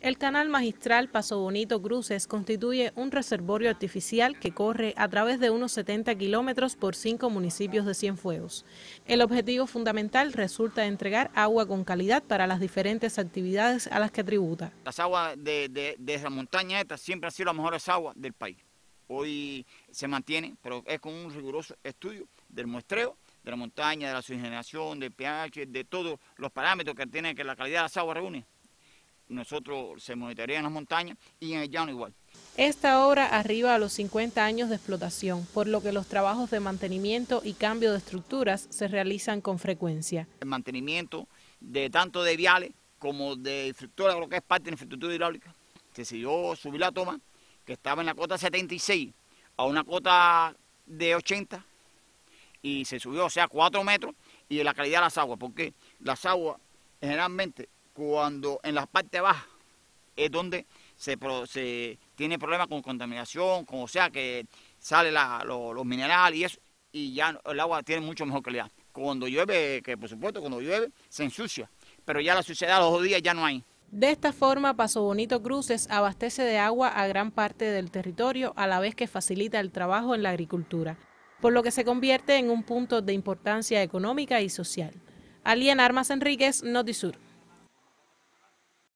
El canal magistral Paso Bonito Cruces constituye un reservorio artificial que corre a través de unos 70 kilómetros por cinco municipios de Cienfuegos. El objetivo fundamental resulta entregar agua con calidad para las diferentes actividades a las que tributa. Las aguas de, la montaña esta siempre han sido las mejores aguas del país. Hoy se mantiene, pero es con un riguroso estudio del muestreo de la montaña, de la subgeneración, del pH, de todos los parámetros que tiene que la calidad de las aguas reúne nosotros se monitorea en las montañas y en el llano igual. Esta obra arriba a los 50 años de explotación, por lo que los trabajos de mantenimiento y cambio de estructuras se realizan con frecuencia. El mantenimiento de tanto de viales como de infraestructura, lo que es parte de la infraestructura hidráulica, se siguió subir la toma, que estaba en la cota 76, a una cota de 80, y se subió, o sea, 4 metros, y de la calidad de las aguas. porque Las aguas generalmente cuando en la parte baja es donde se, tiene problemas con contaminación, con, sea que sale los minerales y eso, y ya el agua tiene mucho mejor calidad. Cuando llueve, que por supuesto cuando llueve se ensucia, pero ya la suciedad los dos días ya no hay. De esta forma, Paso Bonito Cruces abastece de agua a gran parte del territorio, a la vez que facilita el trabajo en la agricultura, por lo que se convierte en un punto de importancia económica y social. Alien Armas Enríquez, Notisur.